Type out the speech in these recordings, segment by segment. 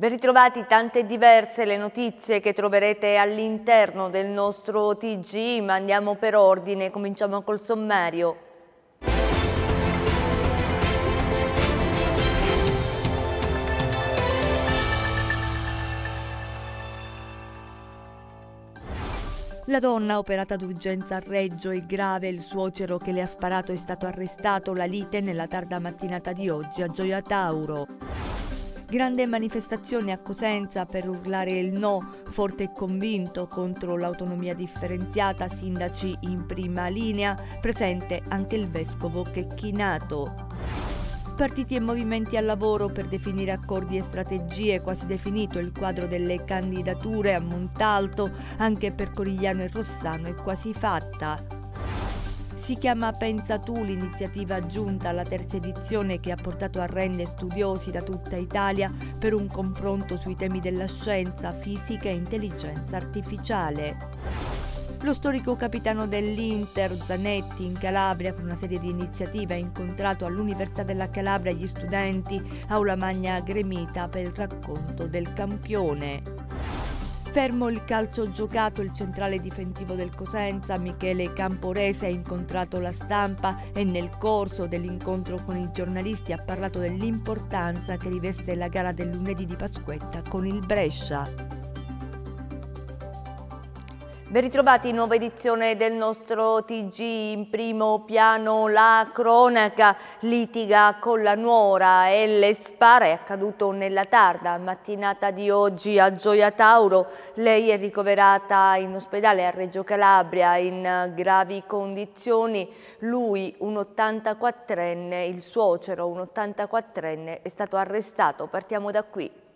Ben ritrovati, tante diverse le notizie che troverete all'interno del nostro TG, ma andiamo per ordine, cominciamo col sommario. La donna operata d'urgenza a Reggio è grave, il suocero che le ha sparato è stato arrestato, la lite nella tarda mattinata di oggi a Gioia Tauro. Grande manifestazione a Cosenza per urlare il no, forte e convinto contro l'autonomia differenziata, sindaci in prima linea, presente anche il vescovo Checchinato partiti e movimenti al lavoro per definire accordi e strategie, quasi definito il quadro delle candidature a Montalto, anche per Corigliano e Rossano è quasi fatta. Si chiama Pensa tu l'iniziativa aggiunta alla terza edizione che ha portato a rendere studiosi da tutta Italia per un confronto sui temi della scienza, fisica e intelligenza artificiale. Lo storico capitano dell'Inter, Zanetti, in Calabria, per una serie di iniziative, ha incontrato all'Università della Calabria gli studenti, aula magna gremita per il racconto del campione. Fermo il calcio giocato, il centrale difensivo del Cosenza, Michele Camporese, ha incontrato la stampa e nel corso dell'incontro con i giornalisti ha parlato dell'importanza che riveste la gara del lunedì di Pasquetta con il Brescia. Ben ritrovati in nuova edizione del nostro TG in primo piano la cronaca litiga con la nuora e le spara è accaduto nella tarda mattinata di oggi a Gioia Tauro. Lei è ricoverata in ospedale a Reggio Calabria in gravi condizioni. Lui, un 84enne, il suocero, un 84enne, è stato arrestato. Partiamo da qui.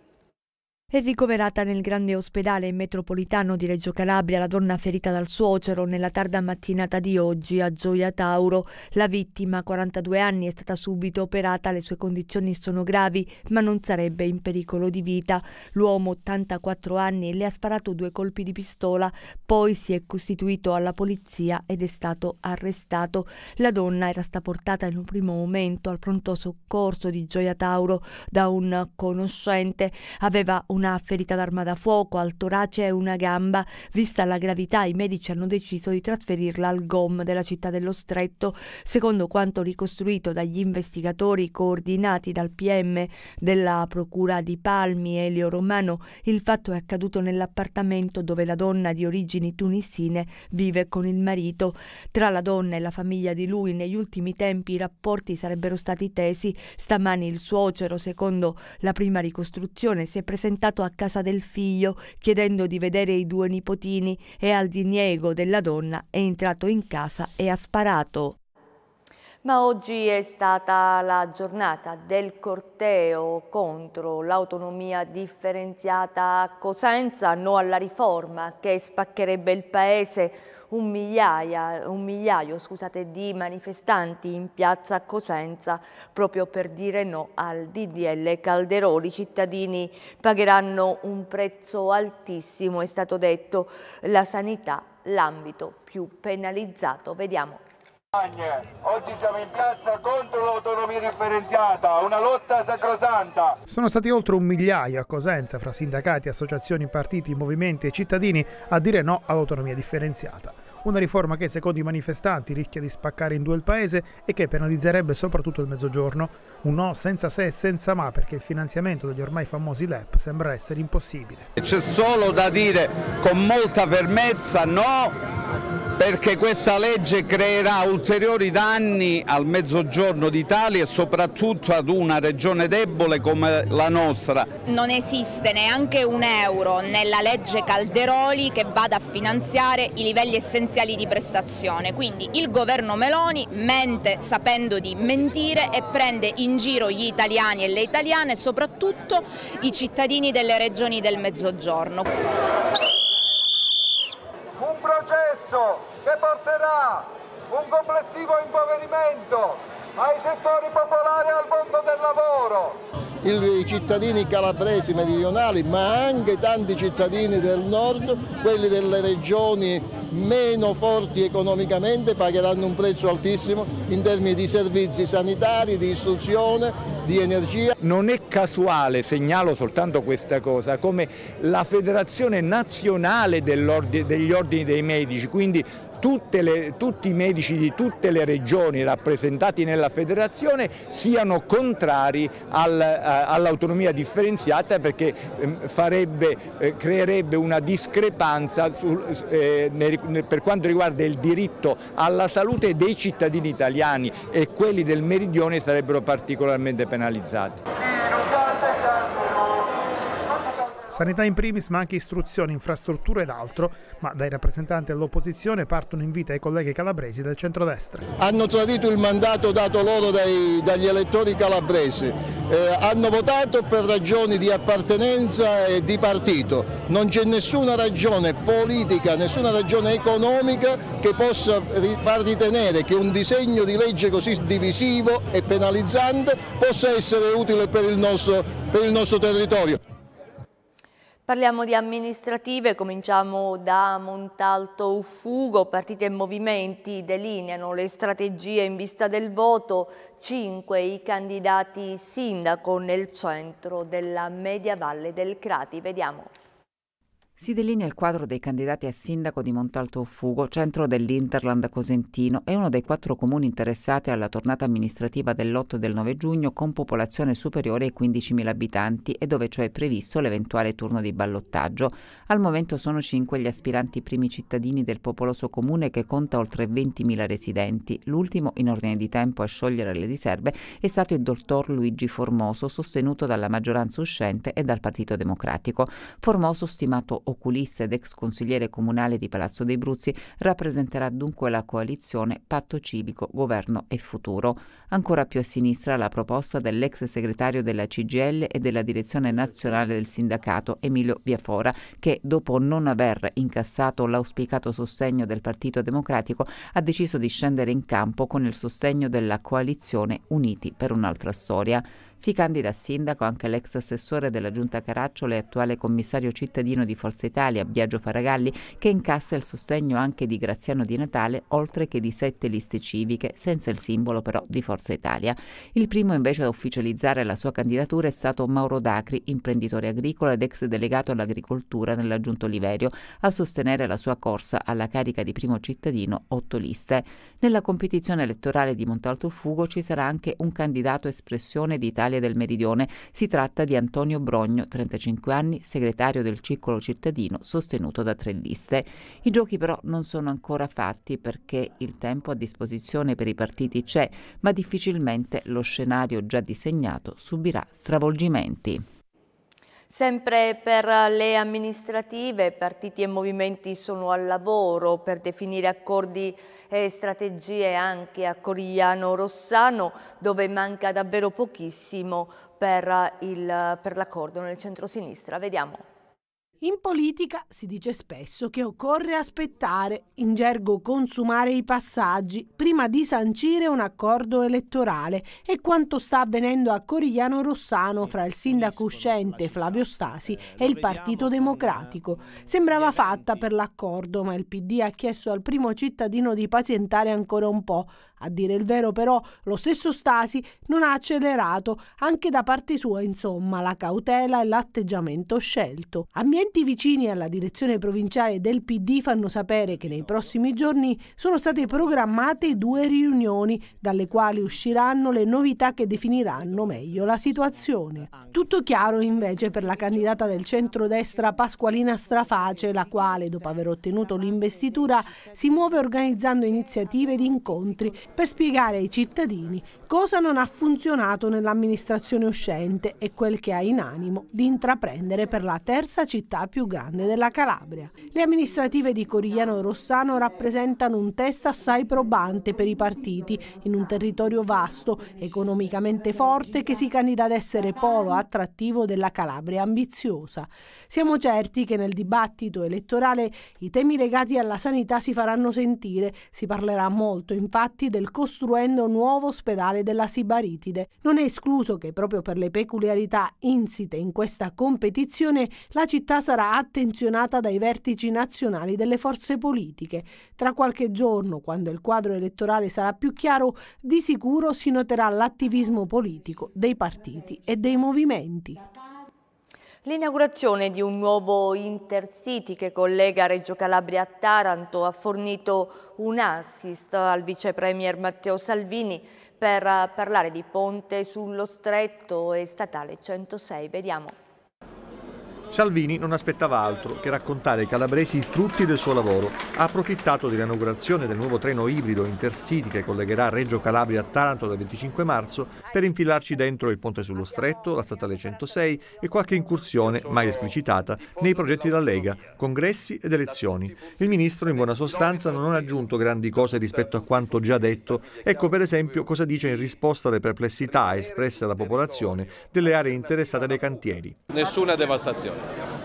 È ricoverata nel grande ospedale metropolitano di Reggio Calabria la donna ferita dal suocero nella tarda mattinata di oggi a Gioia Tauro. La vittima, 42 anni, è stata subito operata, le sue condizioni sono gravi ma non sarebbe in pericolo di vita. L'uomo, 84 anni, le ha sparato due colpi di pistola, poi si è costituito alla polizia ed è stato arrestato. La donna era stata portata in un primo momento al pronto soccorso di Gioia Tauro da un conoscente. Aveva un una ferita d'arma da fuoco, al torace e una gamba. Vista la gravità, i medici hanno deciso di trasferirla al GOM della città dello Stretto. Secondo quanto ricostruito dagli investigatori coordinati dal PM della Procura di Palmi, Elio Romano, il fatto è accaduto nell'appartamento dove la donna di origini tunisine vive con il marito. Tra la donna e la famiglia di lui negli ultimi tempi i rapporti sarebbero stati tesi. Stamani il suocero, secondo la prima ricostruzione, si è presentato portato a casa del figlio chiedendo di vedere i due nipotini e al diniego della donna è entrato in casa e ha sparato. Ma oggi è stata la giornata del corteo contro l'autonomia differenziata a Cosenza, no alla riforma che spaccherebbe il paese un, migliaia, un migliaio scusate, di manifestanti in piazza Cosenza proprio per dire no al DDL Calderoli. I cittadini pagheranno un prezzo altissimo, è stato detto, la sanità l'ambito più penalizzato. Vediamo Oggi siamo in piazza contro l'autonomia differenziata, una lotta sacrosanta. Sono stati oltre un migliaio a Cosenza fra sindacati, associazioni, partiti, movimenti e cittadini a dire no all'autonomia differenziata. Una riforma che secondo i manifestanti rischia di spaccare in due il paese e che penalizzerebbe soprattutto il mezzogiorno. Un no senza se e senza ma perché il finanziamento degli ormai famosi LEP sembra essere impossibile. C'è solo da dire con molta fermezza no perché questa legge creerà ulteriori danni al mezzogiorno d'Italia e soprattutto ad una regione debole come la nostra. Non esiste neanche un euro nella legge Calderoli che vada a finanziare i livelli essenziali di prestazione, quindi il governo Meloni mente sapendo di mentire e prende in giro gli italiani e le italiane, soprattutto i cittadini delle regioni del mezzogiorno. Un processo porterà un complessivo impoverimento ai settori popolari e al mondo del lavoro. I cittadini calabresi meridionali, ma anche tanti cittadini del nord, quelli delle regioni meno forti economicamente, pagheranno un prezzo altissimo in termini di servizi sanitari, di istruzione, di energia. Non è casuale, segnalo soltanto questa cosa, come la Federazione Nazionale ordine, degli Ordini dei Medici, quindi le, tutti i medici di tutte le regioni rappresentati nella federazione siano contrari al, eh, all'autonomia differenziata perché ehm, farebbe, eh, creerebbe una discrepanza su, eh, nel, per quanto riguarda il diritto alla salute dei cittadini italiani e quelli del meridione sarebbero particolarmente penalizzati penalizzati. Sanità in primis, ma anche istruzione, infrastrutture ed altro, ma dai rappresentanti dell'opposizione partono in vita ai colleghi calabresi del centrodestra. Hanno tradito il mandato dato loro dai, dagli elettori calabresi, eh, hanno votato per ragioni di appartenenza e di partito, non c'è nessuna ragione politica, nessuna ragione economica che possa far ritenere che un disegno di legge così divisivo e penalizzante possa essere utile per il nostro, per il nostro territorio. Parliamo di amministrative, cominciamo da Montalto Uffugo, partite e movimenti delineano le strategie in vista del voto, cinque i candidati sindaco nel centro della media valle del Crati, vediamo. Si delinea il quadro dei candidati a sindaco di Montalto Fugo, centro dell'Interland Cosentino, e uno dei quattro comuni interessati alla tornata amministrativa dell'8 e del 9 giugno con popolazione superiore ai 15.000 abitanti e dove cioè è previsto l'eventuale turno di ballottaggio. Al momento sono cinque gli aspiranti primi cittadini del popoloso comune che conta oltre 20.000 residenti. L'ultimo, in ordine di tempo a sciogliere le riserve, è stato il dottor Luigi Formoso, sostenuto dalla maggioranza uscente e dal Partito Democratico. Formoso stimato opportuno oculista ed ex consigliere comunale di Palazzo dei Bruzzi, rappresenterà dunque la coalizione Patto Civico, Governo e Futuro. Ancora più a sinistra la proposta dell'ex segretario della CGL e della direzione nazionale del sindacato Emilio Viafora, che dopo non aver incassato l'auspicato sostegno del Partito Democratico ha deciso di scendere in campo con il sostegno della coalizione Uniti per un'altra storia. Si candida a sindaco anche l'ex assessore della Giunta Caracciolo e attuale commissario cittadino di Forza Italia, Biagio Faragalli, che incassa il sostegno anche di Graziano Di Natale, oltre che di sette liste civiche, senza il simbolo però di Forza Italia. Il primo invece a ufficializzare la sua candidatura è stato Mauro Dacri, imprenditore agricolo ed ex delegato all'agricoltura nella Giunta Oliverio, a sostenere la sua corsa alla carica di primo cittadino otto liste. Nella competizione elettorale di Montalto Fugo ci sarà anche un candidato espressione di Italia Italia del Meridione. Si tratta di Antonio Brogno, 35 anni, segretario del Circolo Cittadino, sostenuto da tre liste. I giochi però non sono ancora fatti perché il tempo a disposizione per i partiti c'è, ma difficilmente lo scenario già disegnato subirà stravolgimenti. Sempre per le amministrative, partiti e movimenti sono al lavoro per definire accordi e strategie anche a Corigliano-Rossano, dove manca davvero pochissimo per, l'accordo nel centro-sinistra. Vediamo. In politica si dice spesso che occorre aspettare, in gergo consumare i passaggi, prima di sancire un accordo elettorale e quanto sta avvenendo a Corigliano Rossano fra il sindaco uscente Flavio Stasi e il Partito Democratico. Sembrava fatta per l'accordo, ma il PD ha chiesto al primo cittadino di pazientare ancora un po', a dire il vero però lo stesso Stasi non ha accelerato anche da parte sua insomma la cautela e l'atteggiamento scelto. Ambienti vicini alla direzione provinciale del PD fanno sapere che nei prossimi giorni sono state programmate due riunioni dalle quali usciranno le novità che definiranno meglio la situazione. Tutto chiaro invece per la candidata del centrodestra Pasqualina Straface la quale dopo aver ottenuto l'investitura si muove organizzando iniziative ed incontri per spiegare ai cittadini cosa non ha funzionato nell'amministrazione uscente e quel che ha in animo di intraprendere per la terza città più grande della Calabria. Le amministrative di Corigliano Rossano rappresentano un test assai probante per i partiti in un territorio vasto, economicamente forte, che si candida ad essere polo attrattivo della Calabria ambiziosa. Siamo certi che nel dibattito elettorale i temi legati alla sanità si faranno sentire, si parlerà molto infatti del costruendo nuovo ospedale della Sibaritide. Non è escluso che proprio per le peculiarità insite in questa competizione la città sarà attenzionata dai vertici nazionali delle forze politiche. Tra qualche giorno, quando il quadro elettorale sarà più chiaro, di sicuro si noterà l'attivismo politico dei partiti e dei movimenti. L'inaugurazione di un nuovo Intercity che collega Reggio Calabria a Taranto ha fornito un assist al vice premier Matteo Salvini per eh, parlare di ponte sullo stretto e statale 106. Vediamo. Salvini non aspettava altro che raccontare ai calabresi i frutti del suo lavoro. Ha approfittato dell'inaugurazione del nuovo treno ibrido Intercity che collegherà Reggio Calabria a Taranto dal 25 marzo per infilarci dentro il ponte sullo stretto, la statale 106 e qualche incursione, mai esplicitata, nei progetti della Lega, congressi ed elezioni. Il ministro in buona sostanza non ha aggiunto grandi cose rispetto a quanto già detto. Ecco per esempio cosa dice in risposta alle perplessità espresse dalla popolazione delle aree interessate dai cantieri. Nessuna devastazione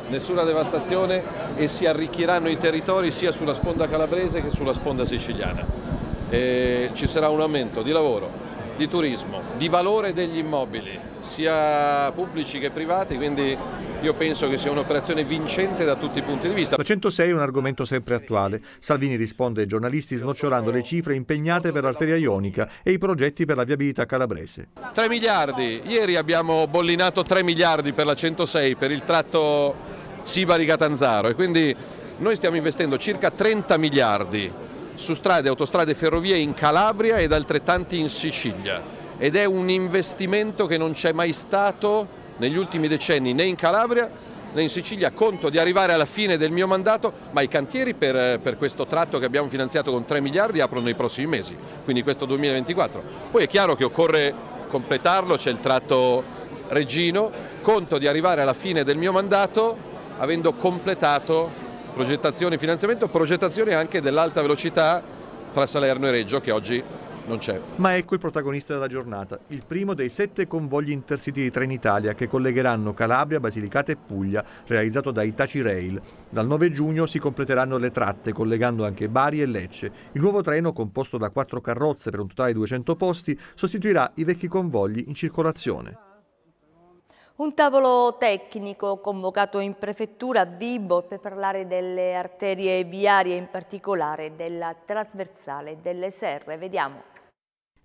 nessuna devastazione e si arricchiranno i territori sia sulla sponda calabrese che sulla sponda siciliana. E ci sarà un aumento di lavoro, di turismo, di valore degli immobili, sia pubblici che privati, quindi io penso che sia un'operazione vincente da tutti i punti di vista. La 106 è un argomento sempre attuale. Salvini risponde ai giornalisti snocciolando le cifre impegnate per l'arteria ionica e i progetti per la viabilità calabrese. 3 miliardi. Ieri abbiamo bollinato 3 miliardi per la 106 per il tratto Sibari-Catanzaro e quindi noi stiamo investendo circa 30 miliardi su strade, autostrade e ferrovie in Calabria ed altrettanti in Sicilia ed è un investimento che non c'è mai stato negli ultimi decenni né in Calabria né in Sicilia, conto di arrivare alla fine del mio mandato, ma i cantieri per, per questo tratto che abbiamo finanziato con 3 miliardi aprono nei prossimi mesi, quindi questo 2024. Poi è chiaro che occorre completarlo, c'è il tratto Regino, conto di arrivare alla fine del mio mandato avendo completato progettazione e finanziamento, progettazione anche dell'alta velocità tra Salerno e Reggio che oggi non c'è. Ma ecco il protagonista della giornata, il primo dei sette convogli intercity di Trenitalia che collegheranno Calabria, Basilicata e Puglia, realizzato da Itaci Rail. Dal 9 giugno si completeranno le tratte, collegando anche Bari e Lecce. Il nuovo treno, composto da quattro carrozze per un totale di 200 posti, sostituirà i vecchi convogli in circolazione. Un tavolo tecnico convocato in prefettura a Vibo per parlare delle arterie viarie, in particolare della trasversale delle serre. Vediamo.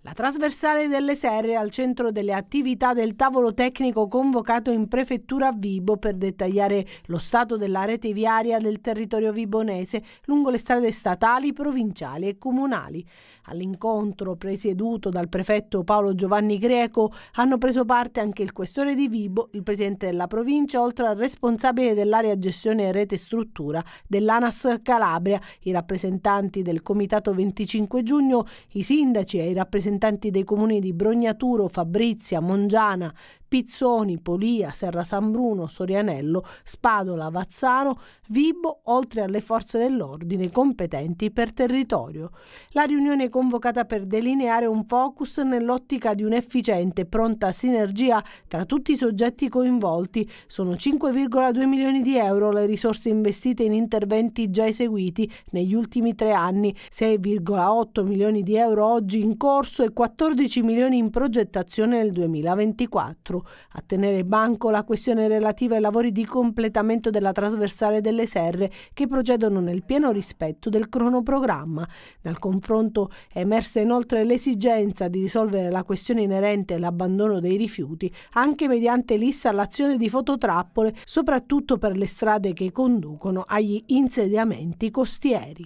La trasversale delle serre al centro delle attività del tavolo tecnico convocato in prefettura a Vibo per dettagliare lo stato della rete viaria del territorio vibonese lungo le strade statali, provinciali e comunali. All'incontro presieduto dal prefetto Paolo Giovanni Greco hanno preso parte anche il questore di Vibo, il presidente della provincia, oltre al responsabile dell'area gestione rete struttura dell'ANAS Calabria, i rappresentanti del comitato 25 giugno, i sindaci e i rappresentanti rappresentanti dei comuni di Brognaturo, Fabrizia, Mongiana, Pizzoni, Polia, Serra San Bruno, Sorianello, Spadola, Vazzano, Vibo, oltre alle forze dell'ordine competenti per territorio. La riunione è convocata per delineare un focus nell'ottica di un'efficiente e pronta sinergia tra tutti i soggetti coinvolti. Sono 5,2 milioni di euro le risorse investite in interventi già eseguiti negli ultimi tre anni, 6,8 milioni di euro oggi in corso e 14 milioni in progettazione nel 2024. A tenere banco la questione relativa ai lavori di completamento della trasversale delle serre che procedono nel pieno rispetto del cronoprogramma. Dal confronto è emersa inoltre l'esigenza di risolvere la questione inerente all'abbandono dei rifiuti anche mediante l'installazione di fototrappole soprattutto per le strade che conducono agli insediamenti costieri.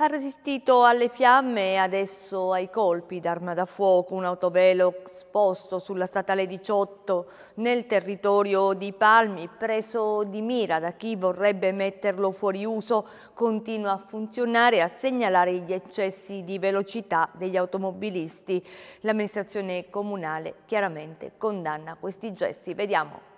Ha resistito alle fiamme e adesso ai colpi d'arma da fuoco un autovelox posto sulla statale 18 nel territorio di Palmi, preso di mira da chi vorrebbe metterlo fuori uso, continua a funzionare e a segnalare gli eccessi di velocità degli automobilisti. L'amministrazione comunale chiaramente condanna questi gesti. Vediamo.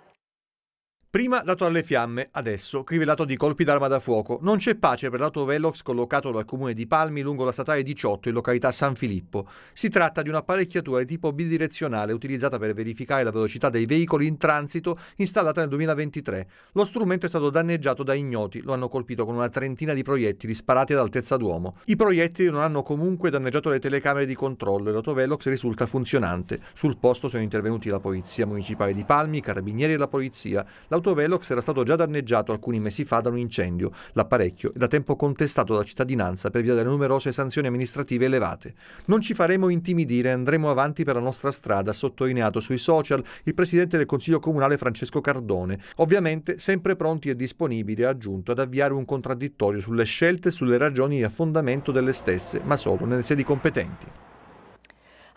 Prima dato alle fiamme, adesso crivelato di colpi d'arma da fuoco. Non c'è pace per l'autovelox collocato dal comune di Palmi lungo la statale 18 in località San Filippo. Si tratta di un'apparecchiatura di tipo bidirezionale utilizzata per verificare la velocità dei veicoli in transito installata nel 2023. Lo strumento è stato danneggiato da ignoti, lo hanno colpito con una trentina di proiettili sparati ad altezza d'uomo. I proiettili non hanno comunque danneggiato le telecamere di controllo e l'autovelox risulta funzionante. Sul posto sono intervenuti la polizia municipale di Palmi, i carabinieri e la polizia. L'autovelox era stato già danneggiato alcuni mesi fa da un incendio. L'apparecchio è da tempo contestato dalla cittadinanza per via delle numerose sanzioni amministrative elevate. Non ci faremo intimidire, andremo avanti per la nostra strada, ha sottolineato sui social il presidente del Consiglio Comunale Francesco Cardone. Ovviamente sempre pronti e disponibili, ha aggiunto, ad avviare un contraddittorio sulle scelte e sulle ragioni di affondamento delle stesse, ma solo nelle sedi competenti.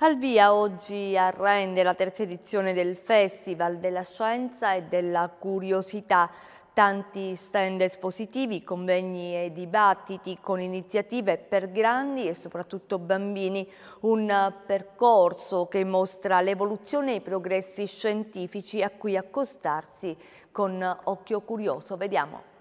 Al via oggi arrende la terza edizione del Festival della Scienza e della Curiosità. Tanti stand espositivi, convegni e dibattiti con iniziative per grandi e soprattutto bambini. Un percorso che mostra l'evoluzione e i progressi scientifici a cui accostarsi con occhio curioso. Vediamo.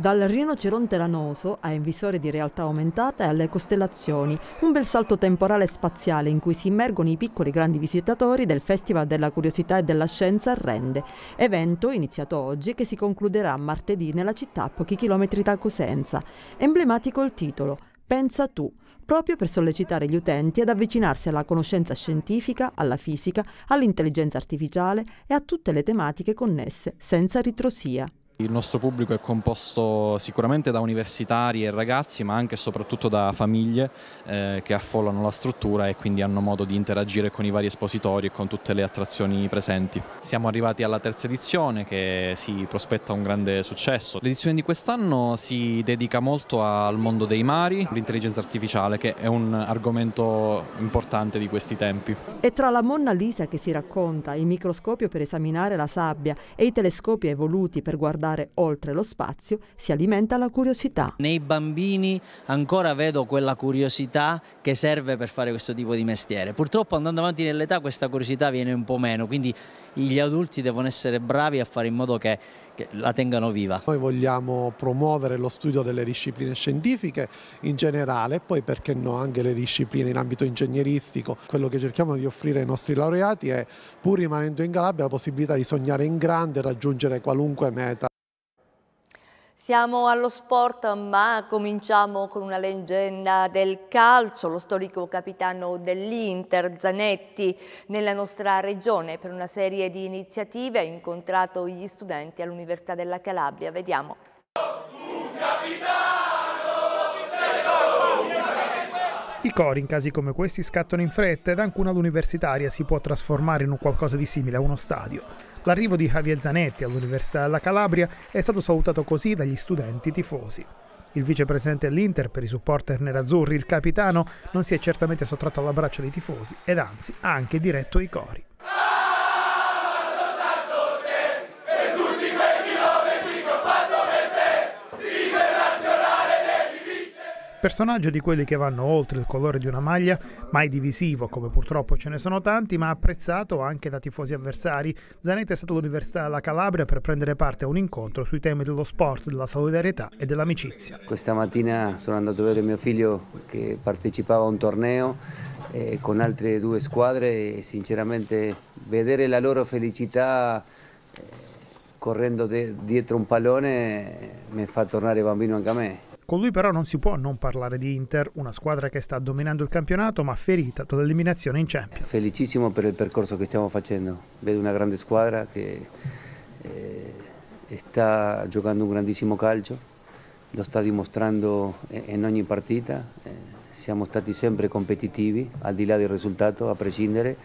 Dal rinoceronte lanoso a invisore di realtà aumentata e alle costellazioni, un bel salto temporale e spaziale in cui si immergono i piccoli grandi visitatori del Festival della Curiosità e della Scienza Rende, evento iniziato oggi che si concluderà martedì nella città a pochi chilometri da Cosenza. Emblematico il titolo, Pensa tu, proprio per sollecitare gli utenti ad avvicinarsi alla conoscenza scientifica, alla fisica, all'intelligenza artificiale e a tutte le tematiche connesse, senza ritrosia. Il nostro pubblico è composto sicuramente da universitari e ragazzi ma anche e soprattutto da famiglie eh, che affollano la struttura e quindi hanno modo di interagire con i vari espositori e con tutte le attrazioni presenti. Siamo arrivati alla terza edizione che si prospetta un grande successo. L'edizione di quest'anno si dedica molto al mondo dei mari, l'intelligenza artificiale che è un argomento importante di questi tempi. E tra la Monna Lisa che si racconta, il microscopio per esaminare la sabbia e i telescopi evoluti per guardare andare oltre lo spazio si alimenta la curiosità. Nei bambini ancora vedo quella curiosità che serve per fare questo tipo di mestiere. Purtroppo andando avanti nell'età questa curiosità viene un po' meno, quindi gli adulti devono essere bravi a fare in modo che, che la tengano viva. Noi vogliamo promuovere lo studio delle discipline scientifiche in generale e poi perché no anche le discipline in ambito ingegneristico. Quello che cerchiamo di offrire ai nostri laureati è pur rimanendo in Calabria la possibilità di sognare in grande e raggiungere qualunque meta. Siamo allo sport ma cominciamo con una leggenda del calcio, lo storico capitano dell'Inter Zanetti nella nostra regione per una serie di iniziative ha incontrato gli studenti all'Università della Calabria. Vediamo. I cori in casi come questi scattano in fretta ed anche una un'all'universitaria si può trasformare in un qualcosa di simile a uno stadio. L'arrivo di Javier Zanetti all'Università della Calabria è stato salutato così dagli studenti tifosi. Il vicepresidente dell'Inter per i supporter nerazzurri, il capitano, non si è certamente sottratto all'abbraccio dei tifosi ed anzi ha anche diretto i cori. Personaggio di quelli che vanno oltre il colore di una maglia, mai divisivo come purtroppo ce ne sono tanti, ma apprezzato anche da tifosi avversari, Zanetti è stato all'Università della Calabria per prendere parte a un incontro sui temi dello sport, della solidarietà e dell'amicizia. Questa mattina sono andato a vedere mio figlio che partecipava a un torneo eh, con altre due squadre e sinceramente vedere la loro felicità eh, correndo de- dietro un pallone eh, mi fa tornare bambino anche a me. Con lui però non si può non parlare di Inter, una squadra che sta dominando il campionato ma ferita dall'eliminazione in Champions. Felicissimo per il percorso che stiamo facendo, vedo una grande squadra che eh, sta giocando un grandissimo calcio, lo sta dimostrando in ogni partita, eh, siamo stati sempre competitivi al di là del risultato, a prescindere,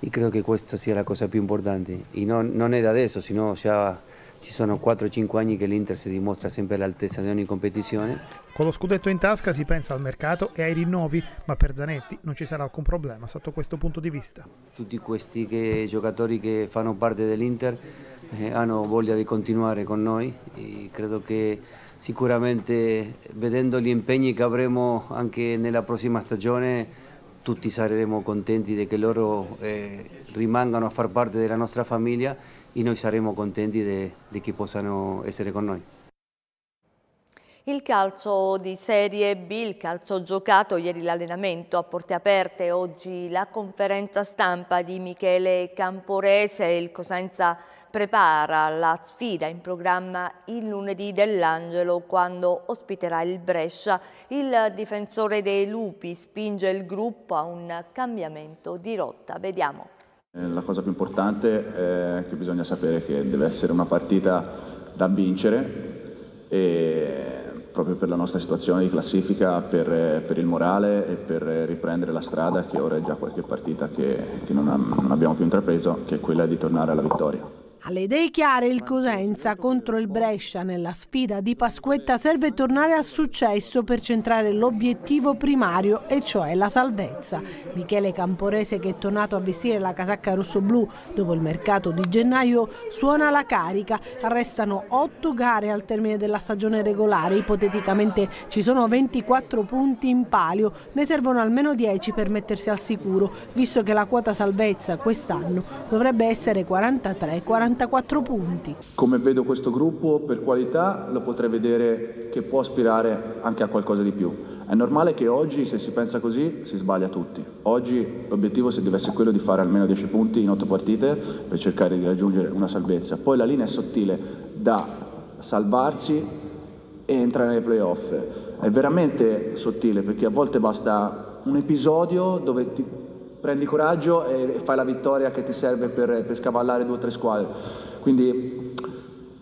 e credo che questa sia la cosa più importante. E non, non è da adesso, sino già ci sono 4-5 anni che l'Inter si dimostra sempre all'altezza di ogni competizione. Con lo scudetto in tasca si pensa al mercato e ai rinnovi, ma per Zanetti non ci sarà alcun problema sotto questo punto di vista. Tutti questi che, giocatori che fanno parte dell'Inter eh, hanno voglia di continuare con noi e credo che sicuramente vedendo gli impegni che avremo anche nella prossima stagione tutti saremo contenti di che loro eh, rimangano a far parte della nostra famiglia e noi saremo contenti di chi possano essere con noi. Il calcio di Serie B, il calcio giocato, ieri l'allenamento a porte aperte, oggi la conferenza stampa di Michele Camporese, il Cosenza prepara la sfida in programma il lunedì dell'Angelo quando ospiterà il Brescia. Il difensore dei Lupi spinge il gruppo a un cambiamento di rotta. Vediamo. Eh, la cosa più importante è che bisogna sapere che deve essere una partita da vincere e proprio per la nostra situazione di classifica, per, per il morale e per riprendere la strada che ora è già qualche partita che, che non, ha, non abbiamo più intrapreso, che è quella di tornare alla vittoria. Alle idee chiare il Cosenza contro il Brescia nella sfida di Pasquetta serve tornare al successo per centrare l'obiettivo primario e cioè la salvezza. Michele Camporese che è tornato a vestire la casacca rosso-blu dopo il mercato di gennaio suona la carica. Restano otto gare al termine della stagione regolare, ipoteticamente ci sono 24 punti in palio, ne servono almeno 10 per mettersi al sicuro visto che la quota salvezza quest'anno dovrebbe essere 43-44. 44 punti. Come vedo questo gruppo per qualità lo potrei vedere che può aspirare anche a qualcosa di più. È normale che oggi se si pensa così si sbaglia tutti. Oggi l'obiettivo se deve essere quello di fare almeno 10 punti in 8 partite per cercare di raggiungere una salvezza. Poi la linea è sottile da salvarsi e entrare nei playoff. È veramente sottile perché a volte basta un episodio dove ti prendi coraggio e fai la vittoria che ti serve per, per scavallare due o tre squadre. Quindi,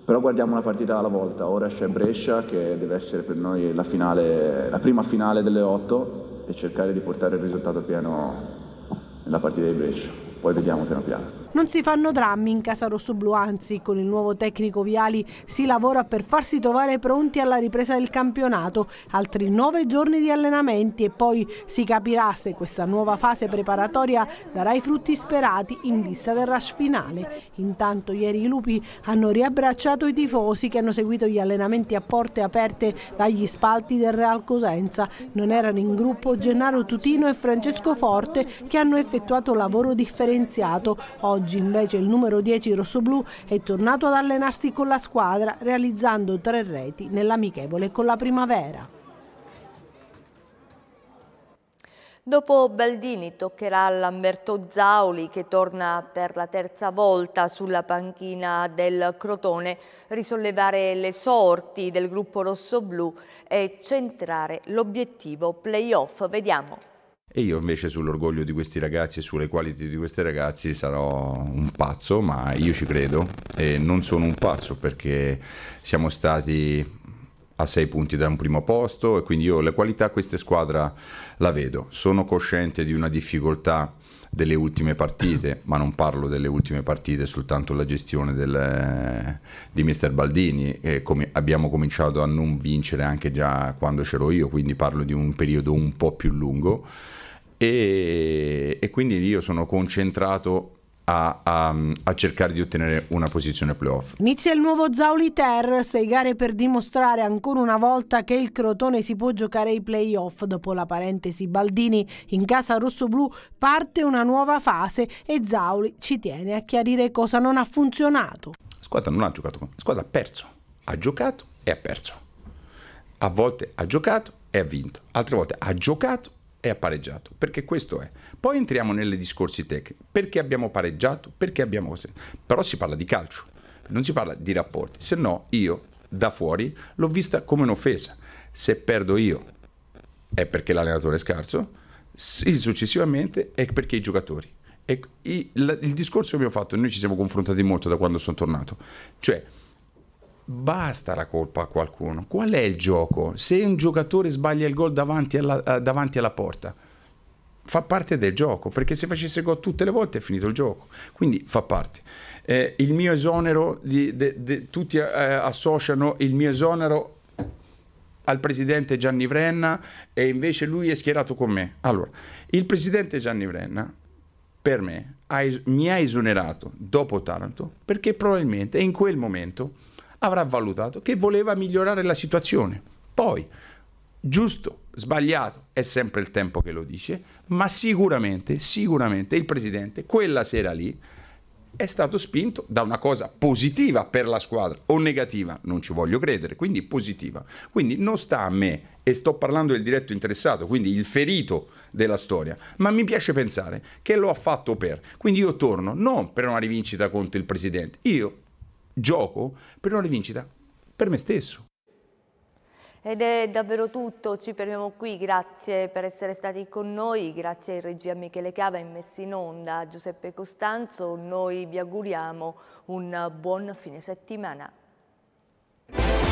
però guardiamo una partita alla volta, ora c'è Brescia che deve essere per noi la, finale, la prima finale delle otto e cercare di portare il risultato pieno nella partita di Brescia, poi vediamo piano piano. Non si fanno drammi in casa rossoblu, anzi con il nuovo tecnico Viali si lavora per farsi trovare pronti alla ripresa del campionato, altri nove giorni di allenamenti e poi si capirà se questa nuova fase preparatoria darà i frutti sperati in vista del rush finale. Intanto ieri i lupi hanno riabbracciato i tifosi che hanno seguito gli allenamenti a porte aperte dagli spalti del Real Cosenza. Non erano in gruppo Gennaro Tutino e Francesco Forte che hanno effettuato lavoro differenziato. Oggi Oggi invece il numero 10 rossoblù è tornato ad allenarsi con la squadra realizzando tre reti nell'amichevole con la primavera. Dopo Baldini toccherà a Lamberto Zauli che torna per la terza volta sulla panchina del Crotone risollevare le sorti del gruppo rossoblù e centrare l'obiettivo playoff. Vediamo e io invece sull'orgoglio di questi ragazzi e sulle qualità di questi ragazzi sarò un pazzo, ma io ci credo e non sono un pazzo perché siamo stati a sei punti da un primo posto e quindi io le qualità di questa squadra la vedo. Sono cosciente di una difficoltà delle ultime partite, ma non parlo delle ultime partite, soltanto la gestione del, di Mister Baldini, che come abbiamo cominciato a non vincere anche già quando c'ero io, quindi parlo di un periodo un po' più lungo. E, e quindi io sono concentrato a, a, a, cercare di ottenere una posizione playoff. Inizia il nuovo Zauli Ter, sei gare per dimostrare ancora una volta che il Crotone si può giocare ai playoff. Dopo la parentesi Baldini in casa rossoblù parte una nuova fase e Zauli ci tiene a chiarire cosa non ha funzionato. La squadra non ha giocato, la squadra ha perso, ha giocato e ha perso. A volte ha giocato e ha vinto, altre volte ha giocato e ha pareggiato, perché questo è. Poi entriamo nei discorsi tecnici. Perché abbiamo pareggiato? Perché abbiamo... Però si parla di calcio, non si parla di rapporti. Se no io, da fuori, l'ho vista come un'offesa. Se perdo io è perché l'allenatore è scarso, successivamente è perché i giocatori. E il discorso che abbiamo fatto, noi ci siamo confrontati molto da quando sono tornato. Cioè, basta la colpa a qualcuno. Qual è il gioco? Se un giocatore sbaglia il gol davanti alla, davanti alla porta, fa parte del gioco, perché se facesse gol tutte le volte è finito il gioco, quindi fa parte. Eh, il mio esonero, di, de, de, tutti eh, associano il mio esonero al presidente Gianni Vrenna e invece lui è schierato con me. Allora, il presidente Gianni Vrenna, per me, ha es- mi ha esonerato dopo Taranto perché probabilmente in quel momento avrà valutato che voleva migliorare la situazione. Poi, giusto, sbagliato, è sempre il tempo che lo dice, ma sicuramente, sicuramente il presidente quella sera lì è stato spinto da una cosa positiva per la squadra o negativa, non ci voglio credere, quindi positiva. Quindi non sta a me, e sto parlando del diretto interessato, quindi il ferito della storia, ma mi piace pensare che lo ha fatto per. Quindi io torno non per una rivincita contro il presidente, io gioco per una rivincita per me stesso ed è davvero tutto, ci fermiamo qui, grazie per essere stati con noi, grazie ai regia Michele Cava in messa in onda, Giuseppe Costanzo, noi vi auguriamo un buon fine settimana.